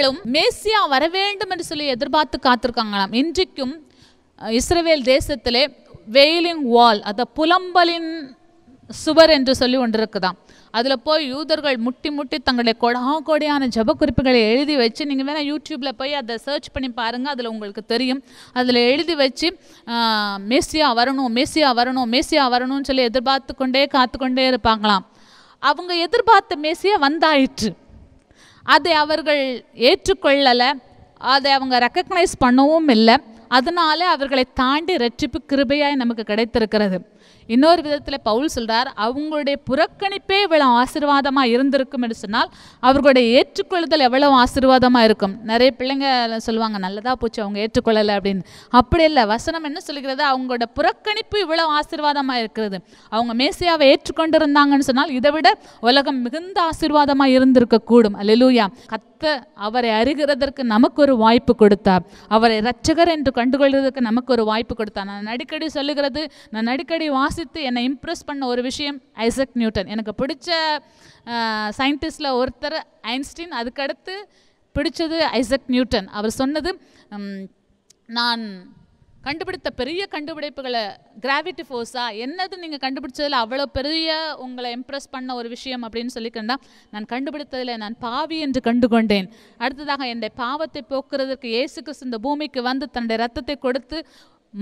யூதர்களும் மேசியா வர வேண்டும் என்று சொல்லி எதிர்பார்த்து காத்திருக்காங்களாம் இன்றைக்கும் இஸ்ரேல் தேசத்திலே வெயிலிங் வால் அத புலம்பலின் சுவர் என்று சொல்லி ஒன்று இருக்குதாம் அதில் போய் யூதர்கள் முட்டி முட்டி தங்களுடைய கொடா கொடையான ஜப குறிப்புகளை எழுதி வச்சு நீங்கள் வேணால் யூடியூப்பில் போய் அதை சர்ச் பண்ணி பாருங்கள் அதில் உங்களுக்கு தெரியும் அதில் எழுதி வச்சு மேசியா வரணும் மேசியா வரணும் மேசியா வரணும்னு சொல்லி எதிர்பார்த்து கொண்டே காத்து கொண்டே இருப்பாங்களாம் அவங்க எதிர்பார்த்த மேசியா வந்தாயிற்று அதை அவர்கள் ஏற்றுக்கொள்ளலை அதை அவங்க ரெக்கக்னைஸ் பண்ணவும் இல்லை அதனால அவர்களை தாண்டி ரட்சிப்பு கிருபையாய் நமக்கு கிடைத்திருக்கிறது இன்னொரு விதத்தில் பவுல் சொல்கிறார் அவங்களுடைய புறக்கணிப்பே இவ்வளோ ஆசீர்வாதமாக இருந்திருக்கும் என்று சொன்னால் அவர்களுடைய ஏற்றுக்கொள்ளுதல் எவ்வளோ ஆசீர்வாதமாக இருக்கும் நிறைய பிள்ளைங்க சொல்லுவாங்க நல்லதாக போச்சு அவங்க ஏற்றுக்கொள்ளலை அப்படின்னு அப்படி இல்லை வசனம் என்ன சொல்கிறது அவங்களோட புறக்கணிப்பு இவ்வளோ ஆசீர்வாதமாக இருக்கிறது அவங்க மேசையாவை ஏற்றுக்கொண்டு இருந்தாங்கன்னு சொன்னால் இதை விட உலகம் மிகுந்த ஆசீர்வாதமாக இருந்திருக்கக்கூடும் அல்லூயா கத்த அவரை அறிகிறதற்கு நமக்கு ஒரு வாய்ப்பு கொடுத்தார் அவரை ரட்சகர் என்று கண்டுகொள்கிறதுக்கு நமக்கு ஒரு வாய்ப்பு கொடுத்தான் நான் அடிக்கடி சொல்லுகிறது நான் அடிக்கடி வாசித்து என்னை இம்ப்ரெஸ் பண்ண ஒரு விஷயம் ஐசக் நியூட்டன் எனக்கு பிடிச்ச சயின்டிஸ்டில் ஒருத்தர் ஐன்ஸ்டீன் அதுக்கடுத்து பிடிச்சது ஐசக் நியூட்டன் அவர் சொன்னது நான் கண்டுபிடித்த பெரிய கண்டுபிடிப்புகளை கிராவிட்டி ஃபோர்ஸா என்னது நீங்கள் கண்டுபிடிச்சதில் அவ்வளோ பெரிய உங்களை இம்ப்ரெஸ் பண்ண ஒரு விஷயம் அப்படின்னு சொல்லிக்கிறேன் நான் கண்டுபிடித்ததில் நான் பாவி என்று கண்டுகொண்டேன் அடுத்ததாக என்னுடைய பாவத்தை போக்குறதற்கு இயேசு கிறிஸ்து இந்த பூமிக்கு வந்து தன்னுடைய ரத்தத்தை கொடுத்து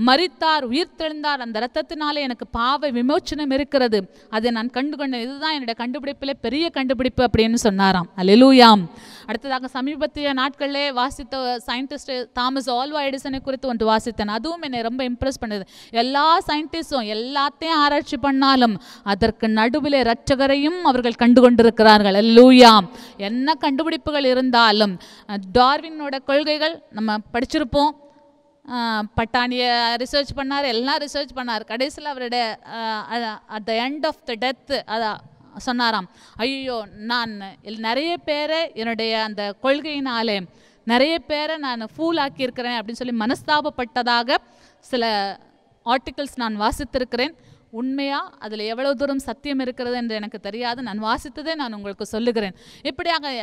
மறித்தார் உயிர் தெழுந்தார் அந்த ரத்தத்தினாலே எனக்கு பாவ விமோச்சனம் இருக்கிறது அதை நான் கண்டுகொண்டேன் இதுதான் என்னுடைய கண்டுபிடிப்பில் பெரிய கண்டுபிடிப்பு அப்படின்னு சொன்னாராம் அலிலூயாம் அடுத்ததாக சமீபத்திய நாட்களிலே வாசித்த சயின்டிஸ்ட் தாமஸ் ஆல்வா எடிசனை குறித்து ஒன்று வாசித்தேன் அதுவும் என்னை ரொம்ப இம்ப்ரெஸ் பண்ணுது எல்லா சயின்டிஸ்டும் எல்லாத்தையும் ஆராய்ச்சி பண்ணாலும் அதற்கு நடுவிலே இரட்சகரையும் அவர்கள் கண்டு கொண்டிருக்கிறார்கள் அல்லூயாம் என்ன கண்டுபிடிப்புகள் இருந்தாலும் டார்வினோட கொள்கைகள் நம்ம படிச்சிருப்போம் பட்டாணியை ரிசர்ச் பண்ணார் எல்லாம் ரிசர்ச் பண்ணார் கடைசியில் அவருடைய at the end of the death அதான் சொன்னாராம் ஐயோ நான் நிறைய பேரை என்னுடைய அந்த கொள்கையினாலே நிறைய பேரை நான் ஃபூல் ஆக்கியிருக்கிறேன் அப்படின்னு சொல்லி மனஸ்தாபப்பட்டதாக சில ஆர்டிகிள்ஸ் நான் வாசித்திருக்கிறேன் உண்மையாக அதில் எவ்வளோ தூரம் சத்தியம் இருக்கிறது என்று எனக்கு தெரியாது நான் வாசித்ததே நான் உங்களுக்கு சொல்லுகிறேன் இப்படியாக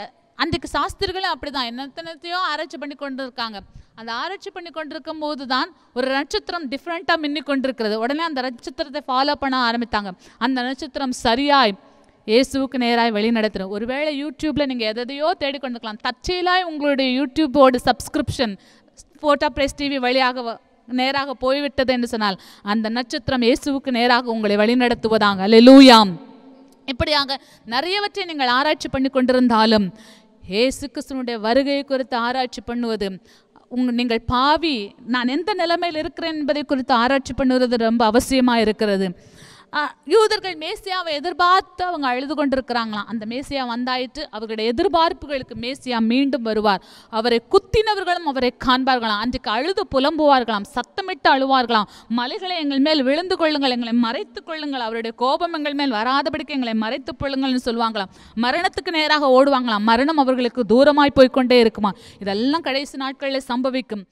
அன்றைக்கு சாஸ்திரிகளும் அப்படி தான் என்னத்தனத்தையோ ஆராய்ச்சி பண்ணி கொண்டு இருக்காங்க அந்த ஆராய்ச்சி பண்ணி கொண்டிருக்கும் போது தான் ஒரு நட்சத்திரம் டிஃப்ரெண்ட்டாக மின்னி கொண்டிருக்கிறது உடனே அந்த நட்சத்திரத்தை ஃபாலோ பண்ண ஆரம்பித்தாங்க அந்த நட்சத்திரம் சரியாய் இயேசுவுக்கு நேராக வழிநடத்துகிறோம் ஒருவேளை யூடியூப்பில் நீங்கள் எதையோ தேடிக்கொண்டிருக்கலாம் தற்செயலாய் உங்களுடைய யூடியூப்போட சப்ஸ்கிரிப்ஷன் ஃபோட்டோ ப்ரெஸ் டிவி வழியாக நேராக போய்விட்டது என்று சொன்னால் அந்த நட்சத்திரம் இயேசுவுக்கு நேராக உங்களை வழிநடத்துவதாங்க லெலூயாம் இப்படியாக நிறையவற்றை நீங்கள் ஆராய்ச்சி பண்ணி கொண்டிருந்தாலும் ஏசு கிறிஸ்துவனுடைய வருகை குறித்து ஆராய்ச்சி பண்ணுவது உங் நீங்கள் பாவி நான் எந்த நிலைமையில் இருக்கிறேன் என்பதை குறித்து ஆராய்ச்சி பண்ணுறது ரொம்ப அவசியமாக இருக்கிறது யூதர்கள் மேசியாவை எதிர்பார்த்து அவங்க அழுது கொண்டிருக்கிறாங்களாம் அந்த மேசியா வந்தாயிட்டு அவர்களுடைய எதிர்பார்ப்புகளுக்கு மேசியா மீண்டும் வருவார் அவரை குத்தினவர்களும் அவரை காண்பார்களாம் அன்றைக்கு அழுது புலம்புவார்களாம் சத்தமிட்டு அழுவார்களாம் மலைகளை எங்கள் மேல் விழுந்து கொள்ளுங்கள் எங்களை மறைத்து கொள்ளுங்கள் அவருடைய கோபம் எங்கள் மேல் வராதபடிக்கு எங்களை மறைத்து கொள்ளுங்கள்னு சொல்லுவாங்களாம் மரணத்துக்கு நேராக ஓடுவாங்களாம் மரணம் அவர்களுக்கு தூரமாய் போய்கொண்டே இருக்குமா இதெல்லாம் கடைசி நாட்களில் சம்பவிக்கும்